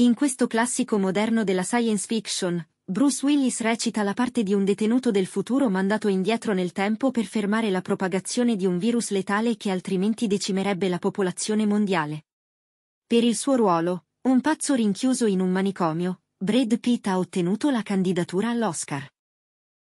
In questo classico moderno della science fiction, Bruce Willis recita la parte di un detenuto del futuro mandato indietro nel tempo per fermare la propagazione di un virus letale che altrimenti decimerebbe la popolazione mondiale. Per il suo ruolo, un pazzo rinchiuso in un manicomio, Brad Pitt ha ottenuto la candidatura all'Oscar.